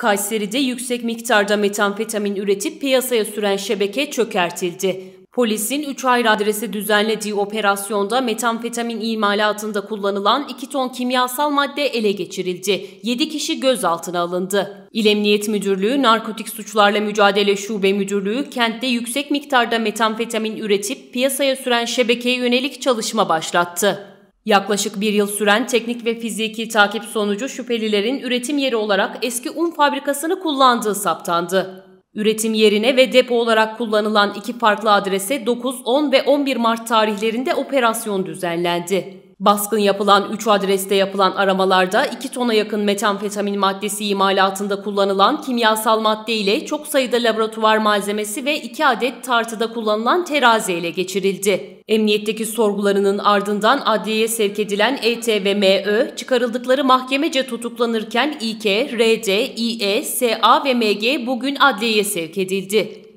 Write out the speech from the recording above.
Kayseri'de yüksek miktarda metamfetamin üretip piyasaya süren şebeke çökertildi. Polisin 3 ayrı adrese düzenlediği operasyonda metamfetamin imalatında kullanılan 2 ton kimyasal madde ele geçirildi. 7 kişi gözaltına alındı. İl Emniyet Müdürlüğü Narkotik Suçlarla Mücadele Şube Müdürlüğü kentte yüksek miktarda metamfetamin üretip piyasaya süren şebekeye yönelik çalışma başlattı. Yaklaşık bir yıl süren teknik ve fiziki takip sonucu şüphelilerin üretim yeri olarak eski un fabrikasını kullandığı saptandı. Üretim yerine ve depo olarak kullanılan iki farklı adrese 9, 10 ve 11 Mart tarihlerinde operasyon düzenlendi. Baskın yapılan 3 adreste yapılan aramalarda 2 tona yakın metamfetamin maddesi imalatında kullanılan kimyasal madde ile çok sayıda laboratuvar malzemesi ve 2 adet tartıda kullanılan terazi ele geçirildi. Emniyetteki sorgularının ardından adliyeye sevk edilen ET ve MÖ çıkarıldıkları mahkemece tutuklanırken İK, RD, İE, SA ve MG bugün adliyeye sevk edildi.